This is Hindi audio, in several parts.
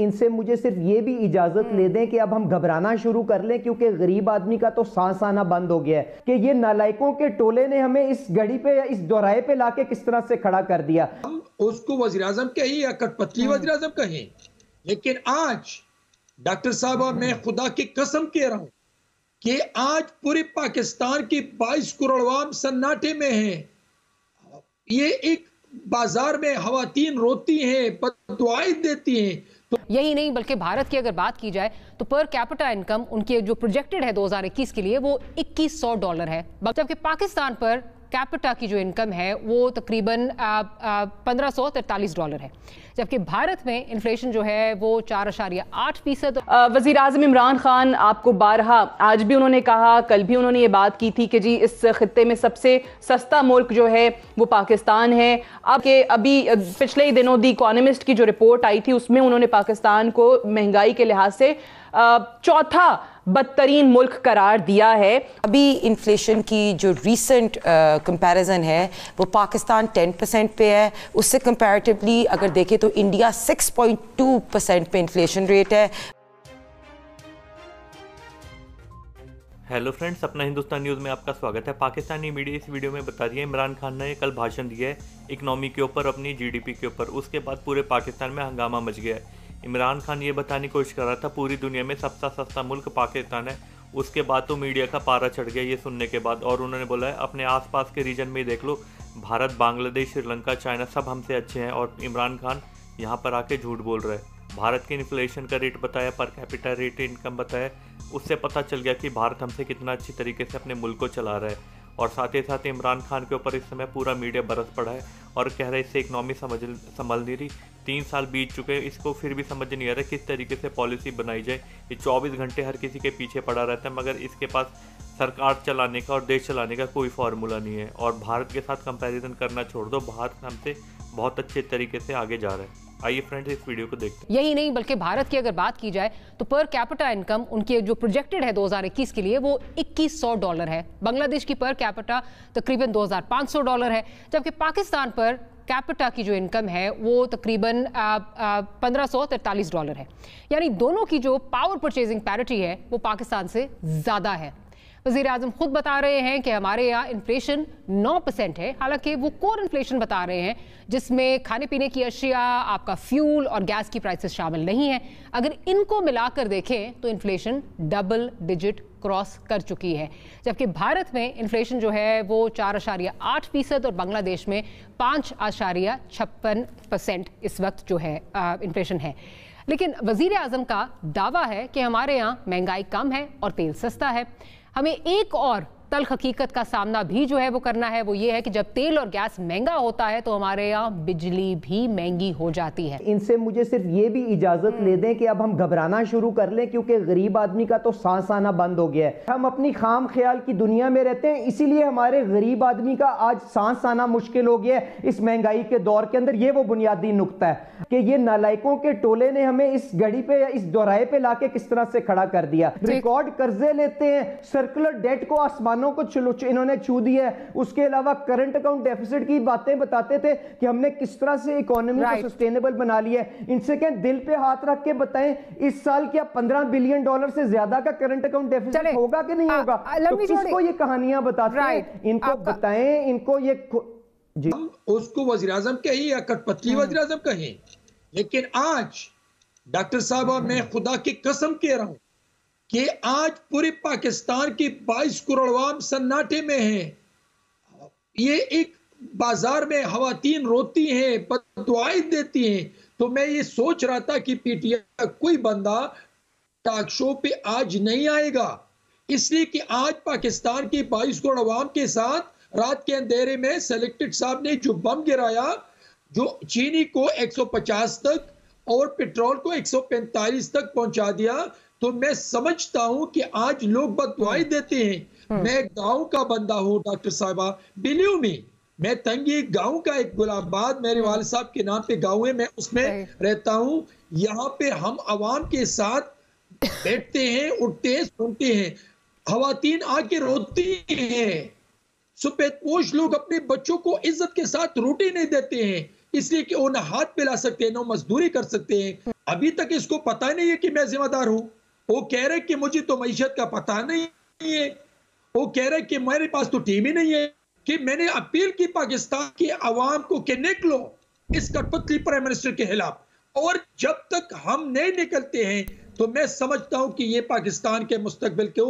इनसे मुझे सिर्फ ये भी इजाजत हम्म। ले दें कि अब हम घबराना शुरू कर लें क्योंकि गरीब आदमी का तो सांस आना बंद हो गया है कि ये नालायकों के टोले ने हमें इस घड़ी पे या इस दोहराए पे लाके किस तरह से खड़ा कर दिया हम उसको वजीर आजम कहें या कटपतली हम्म। वजीर आजम कहें लेकिन आज डॉक्टर साहब मैं खुदा की कसम कह रहा हूं कि आज पूरे पाकिस्तान के बाईस करोड़ वाम सन्नाटे में है ये एक बाजार में खातन रोती हैं बदवाई देती हैं तो यही नहीं बल्कि भारत की अगर बात की जाए तो पर कैपिटल इनकम उनके जो प्रोजेक्टेड है 2021 के लिए वो 2100 डॉलर है जबकि पाकिस्तान पर कैपिटा की जो इनकम है वो तकरीबन पंद्रह सौ तैतालीस डॉलर है जबकि भारत में इन्फ्लेशन जो है वो चार अशारिया आठ फीसद वजीर अजम इमरान खान आपको बारहा आज भी उन्होंने कहा कल भी उन्होंने ये बात की थी कि जी इस खत्े में सबसे सस्ता मुल्क जो है वो पाकिस्तान है अब के अभी पिछले ही दिनों दी इकोनमिस्ट की जो रिपोर्ट आई थी उसमें उन्होंने पाकिस्तान को महंगाई के लिहाज से चौथा बदतरीन मुल्क करार दिया है अभी इन्फ्लेशन की जो रीसेंट कंपैरिजन uh, है वो पाकिस्तान 10 परसेंट पे है उससे कंपैरेटिवली अगर देखें तो इंडिया 6.2 परसेंट पे इन्फ्लेशन रेट है हेलो फ्रेंड्स अपना हिंदुस्तान न्यूज़ में आपका स्वागत है पाकिस्तानी मीडिया इस वीडियो में बता दिया इमरान खान ने कल भाषण दिया है इकनॉमी के ऊपर अपनी जीडीपी के ऊपर उसके बाद पूरे पाकिस्तान में हंगामा मच गया है इमरान खान ये बताने की कोशिश कर रहा था पूरी दुनिया में सबसे सस्ता मुल्क पाकिस्तान है उसके बाद तो मीडिया का पारा चढ़ गया ये सुनने के बाद और उन्होंने बोला है अपने आसपास के रीजन में देख लो भारत बांग्लादेश श्रीलंका चाइना सब हमसे अच्छे हैं और इमरान खान यहाँ पर आके झूठ बोल रहे हैं भारत के इन्फ्लेशन का रेट बताया पर कैपिटल रेट इनकम बताया उससे पता चल गया कि भारत हमसे कितना अच्छी तरीके से अपने मुल्क को चला रहा है और साथ ही साथ इमरान खान के ऊपर इस समय पूरा मीडिया बरस पड़ा है और कह रहा है इससे इकनॉमी समझ संभल नहीं रही तीन साल बीत चुके हैं इसको फिर भी समझ नहीं आ रहा किस तरीके से पॉलिसी बनाई जाए ये चौबीस घंटे हर किसी के पीछे पड़ा रहता है मगर इसके पास सरकार चलाने का और देश चलाने का कोई फार्मूला नहीं है और भारत के साथ कंपैरिजन करना छोड़ दो भारत हमसे बहुत अच्छे तरीके से आगे जा रहा है आइए फ्रेंड्स इस वीडियो को देखते हैं यही नहीं बल्कि भारत की अगर बात की जाए तो पर कैपिटा इनकम उनकी जो प्रोजेक्टेड है 2021 के लिए वो 2100 डॉलर है बांग्लादेश की पर कैपिटा तकरीबन 2500 डॉलर है जबकि पाकिस्तान पर कैपिटा की जो इनकम है वो तकरीबन पंद्रह सौ डॉलर है यानी दोनों की जो पावर परचेजिंग पैरिटी है वो पाकिस्तान से ज़्यादा है वजीर अजम खुद बता रहे हैं कि हमारे यहाँ इन्फ्लेशन 9 परसेंट है हालांकि वो कोर इन्फ्लेशन बता रहे हैं जिसमें खाने पीने की अशिया आपका फ्यूल और गैस की प्राइसेस शामिल नहीं है अगर इनको मिलाकर देखें तो इन्फ्लेशन डबल डिजिट क्रॉस कर चुकी है जबकि भारत में इन्फ्लेशन जो है वो चार आशारिया आठ फीसद और बांग्लादेश में पाँच आशारिया छप्पन परसेंट इस वक्त जो है इन्फ्लेशन है लेकिन वजीर अजम का दावा है कि हमारे यहाँ महंगाई कम है और तेल सस्ता है हमें एक और तल हकीकत का सामना भी जो है वो करना है वो ये है कि जब तेल और गैस महंगा होता है तो हमारे यहाँ बिजली भी महंगी हो जाती है इनसे मुझे सिर्फ ये भी इजाजत हम्म। ले दें कि अब हम घबराना शुरू कर लें क्योंकि गरीब आदमी का तो सांस आना बंद हो गया है हम अपनी खाम ख्याल की दुनिया में रहते हैं इसीलिए हमारे गरीब आदमी का आज सांस आना मुश्किल हो गया है इस महंगाई के दौर के अंदर ये वो बुनियादी नुकता है कि ये नालायकों के टोले ने हमें इस गड़ी पे या इस दोहराए पे लाके किस तरह से खड़ा कर दिया तो रिकॉर्ड कर्जे लेते हैं सर्कुलर डेट को आसमान किसानों को इन्होंने छू दिया है उसके अलावा करंट अकाउंट डेफिसिट की बातें बताते थे कि हमने किस तरह से इकोनॉमी right. को सस्टेनेबल बना लिया है इनसे क्या दिल पे हाथ रख के बताएं इस साल क्या पंद्रह बिलियन डॉलर से ज्यादा का करंट अकाउंट डेफिसिट होगा कि नहीं होगा आ, तो ये कहानियां बताते हैं इनको बताएं इनको ये जी उसको वजी अजम कहें या कटपतली हम्म। वजी अजम कहें लेकिन आज डॉक्टर साहब और मैं खुदा की कसम कह रहा हूं कि आज पूरे पाकिस्तान की 22 करोड़ वाम सन्नाटे में है ये एक बाजार में खातन रोती हैं दुआएं देती हैं तो मैं ये सोच रहा था कि पीटीआई का कोई बंदा टॉक शो पे आज नहीं आएगा इसलिए कि आज पाकिस्तान की 22 करोड़ अवाम के साथ रात के अंधेरे में सेलेक्टेड साहब ने जो बम गिराया जो चीनी को 150 तक और पेट्रोल को 145 तक पहुंचा दिया तो मैं समझता हूं कि आज लोग बदवाई हम्म। देते हैं हम्म। मैं गांव का बंदा हूं डॉक्टर साहबा बिलियो में मैं तंगी गांव का एक गुलाबाद मेरे हम्म। वाले साहब के नाम पे गांव है मैं उसमें रहता हूं यहाँ पे हम आवाम के साथ बैठते हैं उठते हैं सुनते हैं खातन आके रोती हैं सुपेदपोश लोग अपने बच्चों को इज्जत के साथ रोटी नहीं देते हैं इसलिए कि वो ना हाथ पिला सकते हैं ना मजदूरी कर सकते हैं अभी तक इसको पता नहीं है कि मैं जिम्मेदार हूं वो कह रहे कि मुझे तो मीशत का पता नहीं है वो कह रहे कि मेरे पास तो टीम ही नहीं है कि मैंने अपील की पाकिस्तान की आवाम को कि निकलो इस कठपुतली प्राइम मिनिस्टर के खिलाफ और जब तक हम नहीं निकलते हैं तो मैं समझता हूं कि ये पाकिस्तान के मुस्तबिल को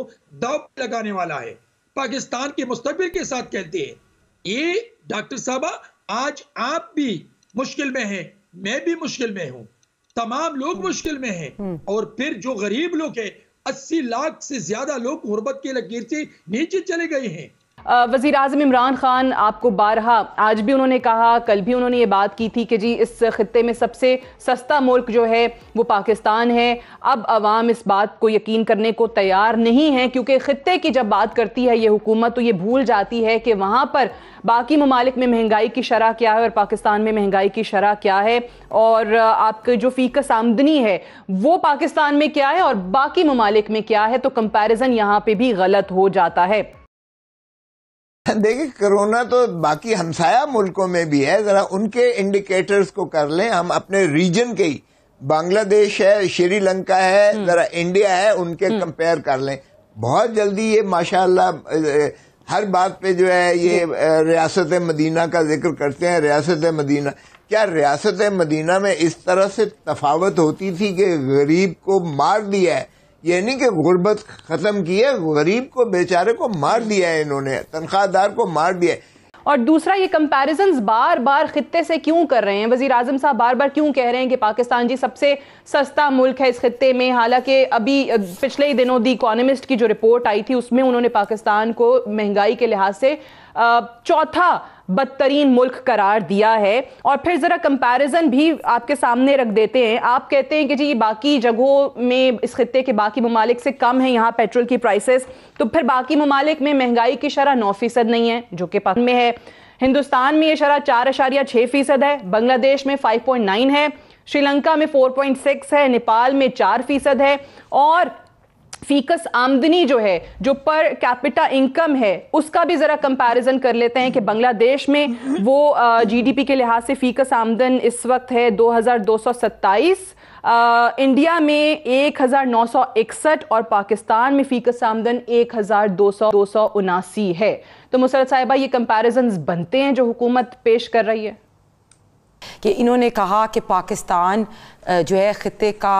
दाव लगाने वाला है पाकिस्तान के मुस्तबिल के साथ कहते हैं ये डॉक्टर साहबा आज आप भी मुश्किल में हैं मैं भी मुश्किल में हूं तमाम लोग हम्म। मुश्किल में हैं हम्म। और फिर जो गरीब लोग हैं अस्सी लाख से ज्यादा लोग गुर्बत की लकीर से नीचे चले गए हैं वज़ी अजम इमरान ख़ान आपको बारहा आज भी उन्होंने कहा कल भी उन्होंने ये बात की थी कि जी इस ख़त्े में सबसे सस्ता मुल्क जो है वो पाकिस्तान है अब आवाम इस बात को यकीन करने को तैयार नहीं है क्योंकि ख़त्े की जब बात करती है ये हुकूमत तो ये भूल जाती है कि वहाँ पर बाकी ममालिक में महंगाई की शरह क्या है और पाकिस्तान में महंगाई की शरह क्या है और आपके जो फ़ीकस आमदनी है वो पाकिस्तान में क्या है और बाकी ममालिक में क्या है तो कंपेरिज़न यहाँ पर भी गलत हो जाता है देखिए कोरोना तो बाकी हमसाया मुल्कों में भी है ज़रा उनके इंडिकेटर्स को कर लें हम अपने रीजन के ही बांग्लादेश है श्रीलंका है हम्म। ज़रा इंडिया है उनके कंपेयर हम्म। कर लें बहुत जल्दी ये माशाल्लाह हर बात पे जो है ये रियासत मदीना का जिक्र करते हैं रियासत मदीना क्या रियासत मदीना में इस तरह से तफावत होती थी कि गरीब को मार दिया है ये नहीं कि गुर्बत ख़त्म की है गरीब को बेचारे को मार दिया है इन्होंने तनख्वाहदार को मार दिया है और दूसरा ये कंपेरिजन बार बार खत्े से क्यों कर रहे हैं वजीर आजम साहब बार बार क्यों कह रहे हैं कि पाकिस्तान जी सबसे सस्ता मुल्क है इस खत्े में हालांकि अभी पिछले ही दिनों दी इकोनमिस्ट की जो रिपोर्ट आई थी उसमें उन्होंने पाकिस्तान को महंगाई के लिहाज से चौथा बदतरीन मुल्क करार दिया है और फिर ज़रा कंपैरिजन भी आपके सामने रख देते हैं आप कहते हैं कि जी बाकी जगहों में इस खत्े के बाकी ममालिक से कम है यहाँ पेट्रोल की प्राइसेस तो फिर बाकी ममालिक में महंगाई की शरह नौ फीसद नहीं है जो कि पाकिस्तान में है हिंदुस्तान में ये शरह चार अशारिया छः फीसद है बांग्लादेश में फाइव पॉइंट नाइन है श्रीलंका में 4.6 है नेपाल में 4 फीसद है और फीकस आमदनी जो है जो पर कैपिटा इनकम है उसका भी ज़रा कंपैरिजन कर लेते हैं कि बांग्लादेश में वो जीडीपी के लिहाज से फीकस आमदन इस वक्त है 2227 इंडिया में एक और पाकिस्तान में फीकस आमदन 1200 है तो मुसरत साहिबा ये कंपैरिजन बनते हैं जो हुकूमत पेश कर रही है कि इन्होंने कहा कि पाकिस्तान जो है ख़ते का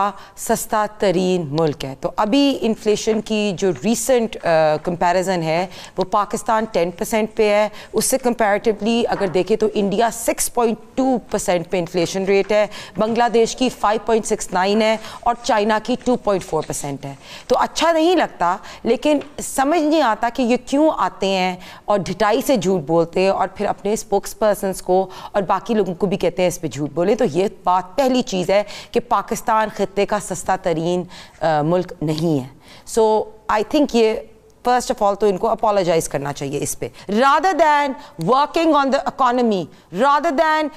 सस्ता तरीन मुल्क है तो अभी इन्फ्लेशन की जो रीसेंट कंपैरिजन है वो पाकिस्तान 10 परसेंट पे है उससे कंपैरेटिवली अगर देखें तो इंडिया 6.2 परसेंट पे इन्फ्लेशन रेट है बांग्लादेश की 5.69 है और चाइना की 2.4 परसेंट है तो अच्छा नहीं लगता लेकिन समझ नहीं आता कि ये क्यों आते हैं और ढिटाई से झूठ बोलते हैं और फिर अपने स्पोक्स पर्सनस को और बाकी लोगों को भी कहते हैं इस पर झूठ बोले तो ये बात पहली चीज़ है कि पाकिस्तान ख़त्े का सस्ता तरीन मुल्क नहीं है सो आई थिंक ये फर्स्ट ऑफ ऑल तो इनको अपोलोजाइज करना चाहिए इस पर rather than working on the economy rather than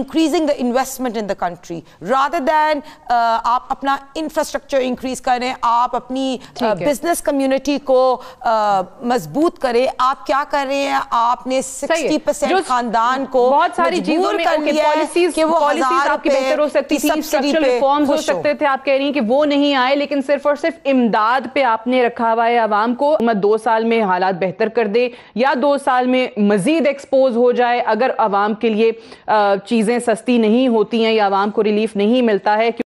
increasing the investment in the country rather than आप अपना इंफ्रास्ट्रक्चर इंक्रीज करें आप अपनी बिजनेस uh, कम्युनिटी को uh, मजबूत करें आप क्या कर रहे हैं आपने सिक्सटी परसेंट खानदान को बहुत सारी चीजों में okay, policies, कि वो policies आपकी बेहतर हो सकती थी स्ट्रक्चरल रिफॉर्म्स हो सकते थे आप कह रही हैं कि वो नहीं आए लेकिन सिर्फ और सिर्फ इमदाद पे आपने रखा हुआ है आवाम को दो साल में हालात बेहतर कर दे या दो साल में मजीद एक्सपोज हो जाए अगर आवाम के लिए चीज़ें सस्ती नहीं होती हैं या आवाम को रिलीफ नहीं मिलता है